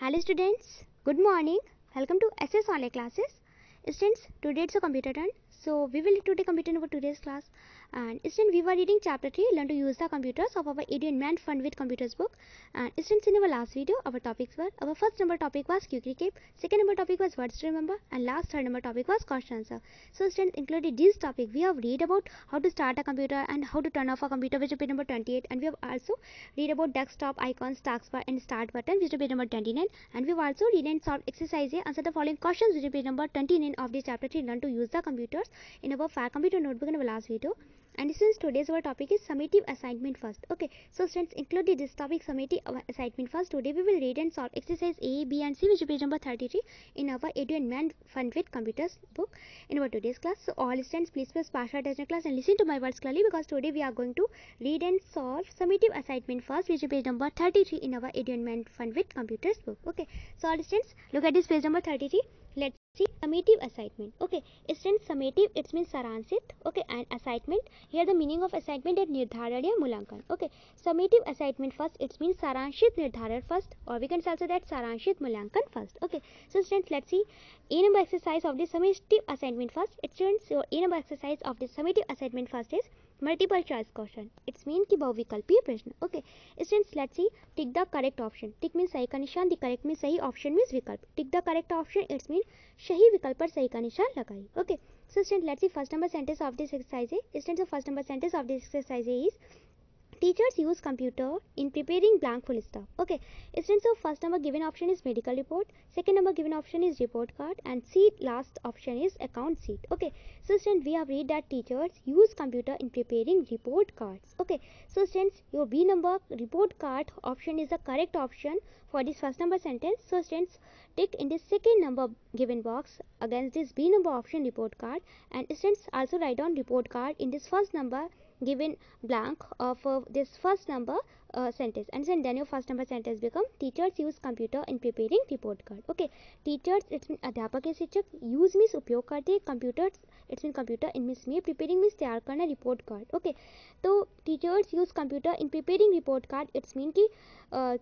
Hello students, good morning. Welcome to SS Online Classes. Students, today it's a computer turn. So we will today complete our today's class and students we were reading chapter 3 learn to use the computers of our Indian man fund with computers book and students in our last video our topics were our first number topic was quick second number topic was words to remember and last third number topic was question answer so students included this topic we have read about how to start a computer and how to turn off a computer which is page number 28 and we have also read about desktop icons taskbar and start button which is page number 29 and we have also read and solved exercise here answer the following questions which is page number 29 of this chapter 3 learn to use the computers in our fire computer notebook in our last video and since today's our topic is summative assignment first okay so students included this topic summative assignment first today we will read and solve exercise a b and c which is page number 33 in our edu and man Fund with computers book in our today's class so all students please press partial attention class and listen to my words clearly because today we are going to read and solve summative assignment first which is page number 33 in our edu and man Fund with computers book okay so all students look at this page number 33 let's see summative assignment okay students summative it means saranshit okay and assignment here the meaning of assignment is nirdharan mulankan okay summative assignment first it means saranshit nirdharan first or we can say also that saranshit mulankan first okay so students let's see a number exercise of the summative assignment first It students your a number exercise of the summative assignment first is multiple choice question it's mean की बहुविकल्पीय प्रश्न okay students let see tick the correct option tick mean सही का निशान the correct mean सही option mean विकल्प tick the correct option it's mean सही विकल्प पर सही का निशान लगाई okay so student let see first number sentence of this exercise है students first number sentence of this exercise is teachers use computer in preparing blank full stop okay students so first number given option is medical report second number given option is report card and seat last option is account seat. okay so students we have read that teachers use computer in preparing report cards okay so students your b number report card option is the correct option for this first number sentence so students tick in the second number given box against this b number option report card and students also write down report card in this first number given blank of uh, this first number uh, sentence and then your first number sentence become teachers use computer in preparing report card okay teachers it's mean adhyapak ya shikshak use means upyog karte computers it's mean computer in means me preparing means taiyar karna report card okay to teachers use computer in preparing report card it's mean ki uh,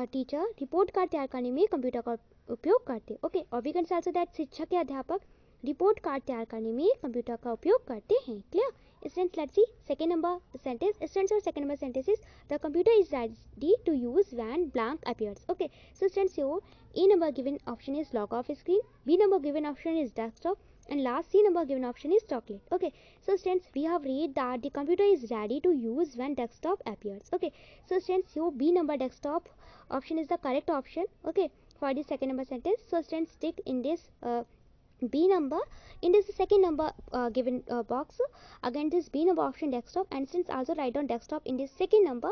uh, teacher report card taiyar karne me computer ka upyog karte okay or we can say also that shikshak ya adhyapak report card तैयार करने में computer का उपयोग करते हैं clear Since let's see second number sentence. Sentence or second number sentences. The computer is ready to use when blank appears. Okay. So students here A number given option is log off screen. B number given option is desktop. And last C number given option is chocolate. Okay. So sentence. we have read that the computer is ready to use when desktop appears. Okay. So sentence. here B number desktop option is the correct option. Okay. For the second number sentence. So students stick in this. Uh, B number in this second number uh, given uh, box again this B number option desktop and since also write down desktop in this second number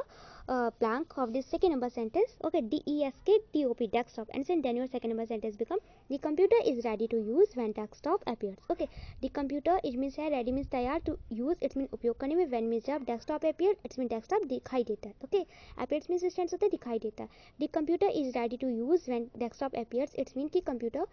uh, blank of this second number sentence okay D E S K T O P desktop and since then your second number sentence become the computer is ready to use when desktop appears okay the computer it means here ready means तैयार to use it means उपयोग करने में when means जब desktop appear it means desktop दिखाई देता okay appears means sentence होता दिखाई देता the computer is ready to use when desktop appears it means कि computer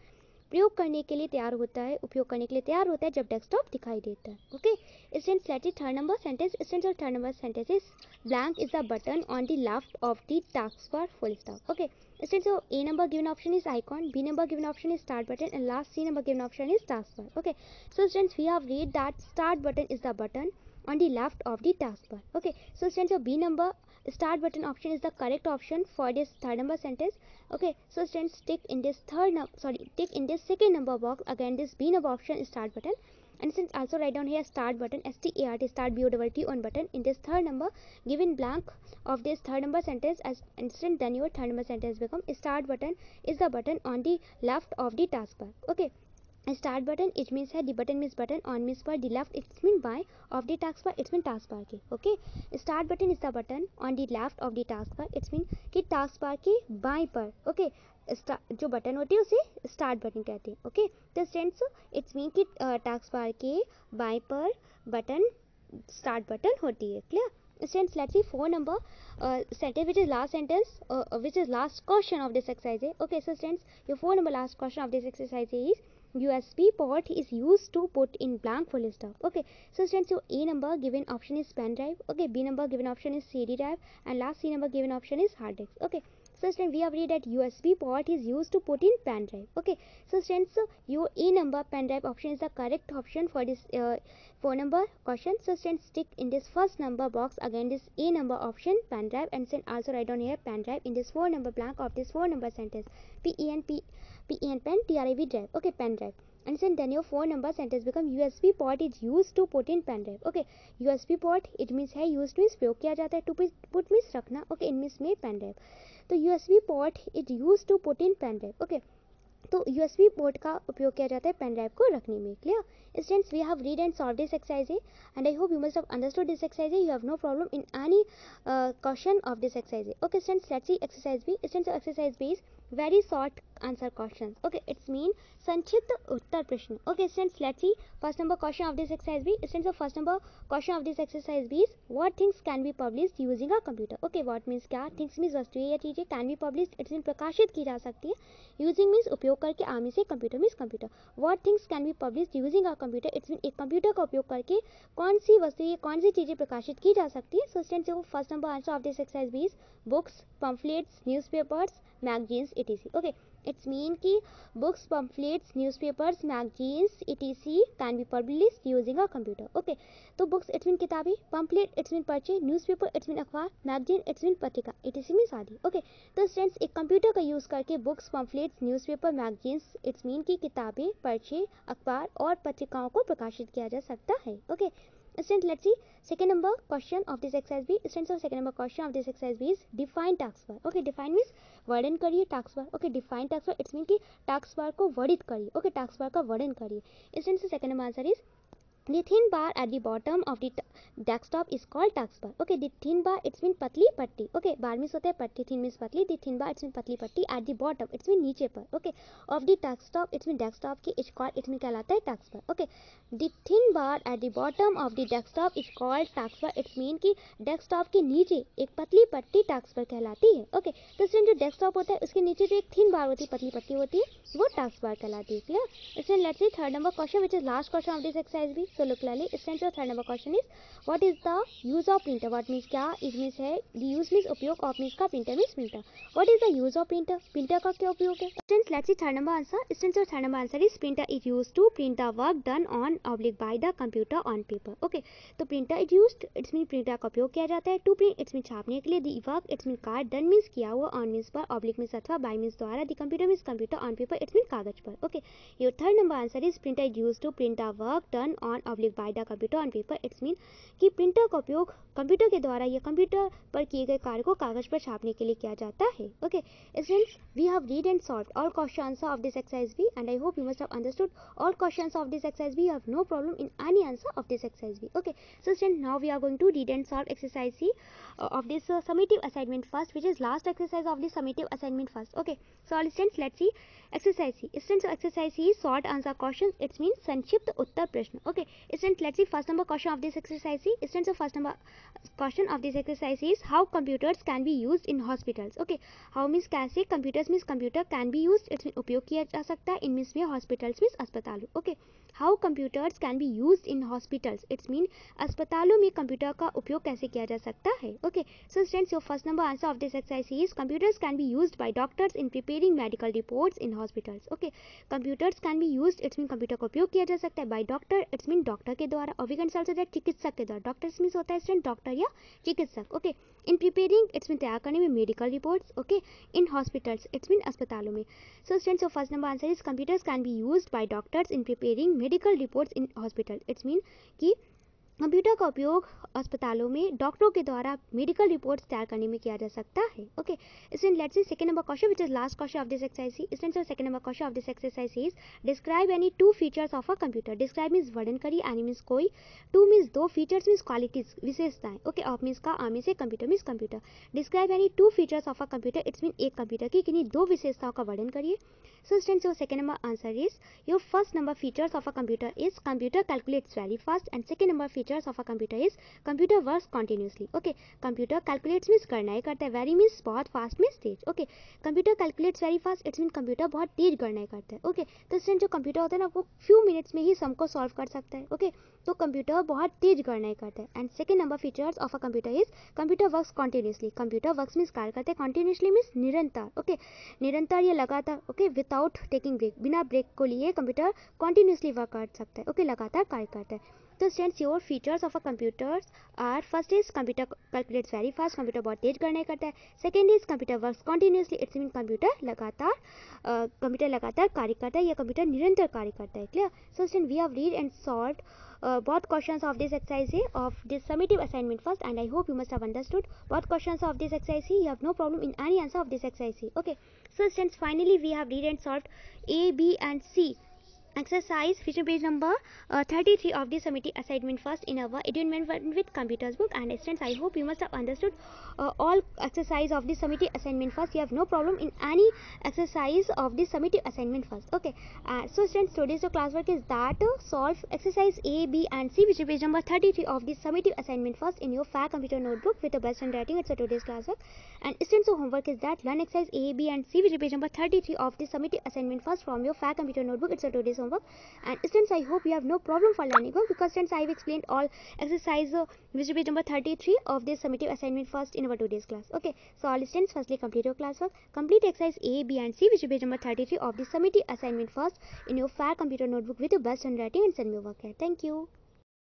प्रयोग करने के लिए तैयार होता है उपयोग करने के लिए तैयार होता है जब डेस्कटॉप दिखाई देता है okay student select third number sentence student और third number sentence is blank is the button on the left of the taskbar full stop okay student so A number given option is icon B number given option is start button and last C number given option is taskbar okay so students we have read that start button is the button on the left of the taskbar okay so since your b number start button option is the correct option for this third number sentence okay so since tick in this third sorry tick in this second number box again this b number option start button and since also write down here start button S T A R T start B O W T on button in this third number given blank of this third number sentence as instant then your third number sentence become start button is the button on the left of the taskbar okay start button it means है the button miss button on miss पर the left it's mean बाय of the taskbar it's mean taskbar के okay start button is the button on the left of the taskbar it's mean कि taskbar के बाई पर okay जो button होती है उसे स्टार्ट बटन कहते हैं ओके तो स्टेंट्स इट्स मीन कि टास्क पार के बाई पर बटन स्टार्ट बटन होती है clear sense let see four number sentence which is last sentence which is last question of this exercise है okay so sense your four number last question of this exercise is USB port is used to put in blank full stop. Okay, so students, so A number given option is pen drive. Okay, B number given option is CD drive, and last C number given option is hard disk. Okay. So students, we have read that USB port is used to put in pen drive. Okay. So students, so your A number pen drive option is the correct option for this uh, four number question. So students, stick in this first number box again this A number option pen drive and then also write down here pen drive in this four number blank of this four number sentence. P E N P. -E P N pen T R I drive okay pen drive and send then your phone number sentence become U S port is use to put in pen drive okay U S port it means है use means प्रयोग किया जाता है to P put means रखना okay in means मे pen drive तो U S B port it use to put in pen drive okay तो U S B port का उपयोग किया जाता है पेन ड्राइव को रखने में clear students we have read and solve this exercise and I hope you must have understood this exercise you have no problem in any question of this exercise okay students let's see exercise B students exercise based very short answer question okay it's mean संक्षिप्त उत्तर प्रश्न okay students let's see first number question of this exercise B students of first number question of this exercise B is things can be publish using a computer okay what means क्या things means वस्तु या चीजें can be publish it's mean प्रकाशित की जा सकती है using means उपयोग करके आमी से computer means computer what things can be publish using a computer it's mean एक कंप्यूटर का उपयोग करके कौन सी वस्तु या कौन सी चीजें प्रकाशित की जा सकती है so students first number answer of this exercise B books pamphlets news magazines E T C okay it's mean कि books pamphlets newspapers magazines E T C can be publish using a computer okay तो books it's mean किताबें pamphlet it's mean पर्चे newspaper it's mean अखबार magazine it's mean पत्रिका E T C mean शादी okay तो students एक computer का use करके books pamphlets paper magazines it's mean की किताबें पर्चे अखबार और पत्रिकाओं को प्रकाशित किया जा सकता है okay okay? Student let see second number question of this exercise B student of second number question of this exercise B is define taskbar okay define means वर्णन करिए taskbar okay define taskbar it's mean की taskbar को वर्णित करिए okay taskbar का वर्णन करिए student second number answer is the thin bar at the bottom of the desktop is called task bar okay the thin bar it's mean patli patti okay bar means hota hai patti thin means patli the thin bar it's mean patli patti at the bottom it's mean niche par okay of the desktop it's mean desktop ki is called it's mean kehlata hai task bar okay the thin bar at the bottom of the desktop is called task bar it's mean ki desktop ke niche ek patli patti taskbar कहलाती है okay तो student जो desktop होता है उसके नीचे जो एक थिन बार होती है पतली पट्टी होती है वो टास्क बार कहलाती है clear student let's see third number question which is last question of this exercise B so look लाली स्टैंड जो third number question is what is the use of printer what means क्या is means है use means उपयोग of means का printer means printer what is the use of printer printer का क्या उपयोग है student let see third number answer student जो third number answer is printer is use to print the work done on oblique by the computer on paper okay तो printer is use it's mean printer का उपयोग किया जाता है to print it's mean छापने के लिए दी वर्क इट्स मीन कार्ड डन मीन्स किया हुआ ऑन मीन्स पर ऑब्लिक मीन्स अथवा बाई मीन्स द्वारा the computer means computer on paper it's mean कागज पर okay your third number answer is printer is use to print the work done on oblique by the computer on paper it's mean कि printer का उपयोग computer के द्वारा या computer पर किए गए कार्य को कागज पर छापने के लिए किया जाता है okay students we have read and solve all question answer of this exercise B and I hope you must have understood all question of this exercise B have no problem in any answer of this exercise B okay so student now we are going to read and solve exercise C of this summative assignment first which is last exercise of this summative assignment first okay so all students let's see exercise C students exercise C short answer question it's mean संक्षिप्त उत्तर प्रश्न okay Students, let's see first number question of this exercise. Is, students, the first number question of this exercise is how computers can be used in hospitals. Okay, how means कैसे computers means computer can be used. इसमें उपयोग किया जा सकता है. In means में hospitals means अस्पतालों. Okay, how computers can be used in hospitals. It's mean अस्पतालों में computer का उपयोग कैसे किया जा सकता है. Okay, so students, your first number answer of this exercise is computers can be used by doctors in preparing medical reports in hospitals. Okay, computers can be used. It's mean computer का उपयोग किया जा सकता है by doctor. It's mean doctor के द्वारा और we can also that चिकित्सक के द्वारा डॉक्टर मीन्स होता है स्टूडेंट डॉक्टर या चिकित्सक okay in preparing it's mean तैयार करने में medical reports okay in hospitals it's mean अस्पतालों में so students of first number answer is computers can be use by doctors in preparing medical reports in hospital it's mean कि computer का उपयोग अस्पतालों में डॉक्टरों के द्वारा मेडिकल रिपोर्ट्स तैयार करने में किया जा सकता है ओके इसमें let's see second number question which is last question of this exercise student sir second number question of this exercise is describe any two features of a computer describe means वर्णन करी any means कोई two means दो features means qualities विशेषताएं okay of means का आ से computer means computer describe any two features of a computer it's mean एक computer की किन्नी दो विशेषताओं का वर्णन करिए so students your second number answer is your first number features of a computer is computer calculates very fast and second number features of a computer is computer work continuously okay computer calculates means करना गणनाएं करता है very means बहुत fast means तेज okay computer calculates very fast it's mean computer बहुत तेज गणनाएं करता है ओके तो स्टूडेंट जो कंप्यूटर होता है ना वो फ्यू मिनट्स में ही सबको सॉल्व कर सकता है ओके तो कंप्यूटर बहुत तेज गणनाएं करता है and second number features of a computer is computer work continuously computer work means कार्य करते हैं कंटिन्यूसली मीन्स निरंतर ओके निरंतर या लगातार ओके विदाउट टेकिंग ब्रेक बिना ब्रेक को लिए कंप्यूटर कॉन्टिन्यूसली वर्क कर सकता है ओके लगातार कार्य करता है to understand your features of a computers are first is computer calculates very fast computer बहुत तेज करने करता है second is computer works continuously it's mean computer लगातार computer लगातार कार्य करता है या computer निरंतर कार्य करता है clear so student we have read and solved uh, both questions of this exercise of this summative assignment first and I hope you must have understood both questions of this exercise you have no problem in any answer of this exercise okay so students finally we have read and solved A B and C exercise feature page number uh, 33 of the summative assignment first in our adjournment with computers book and students i hope you must have understood uh, all exercise of the summative assignment first you have no problem in any exercise of the summative assignment first okay uh, so students today's classwork is that uh, solve exercise a b and c feature page number 33 of the summative assignment first in your fair computer notebook with the best handwriting it's a today's classwork and students homework is that learn exercise a b and c feature page number 33 of the summative assignment first from your fair computer notebook it's a today's homework homework and students i hope you have no problem for learning homework because students i have explained all exercise uh, which will be number 33 of this summative assignment first in our today's class okay so all students firstly complete your classwork complete exercise a b and c which will be number 33 of this summative assignment first in your fair computer notebook with your best handwriting and send me your work here thank you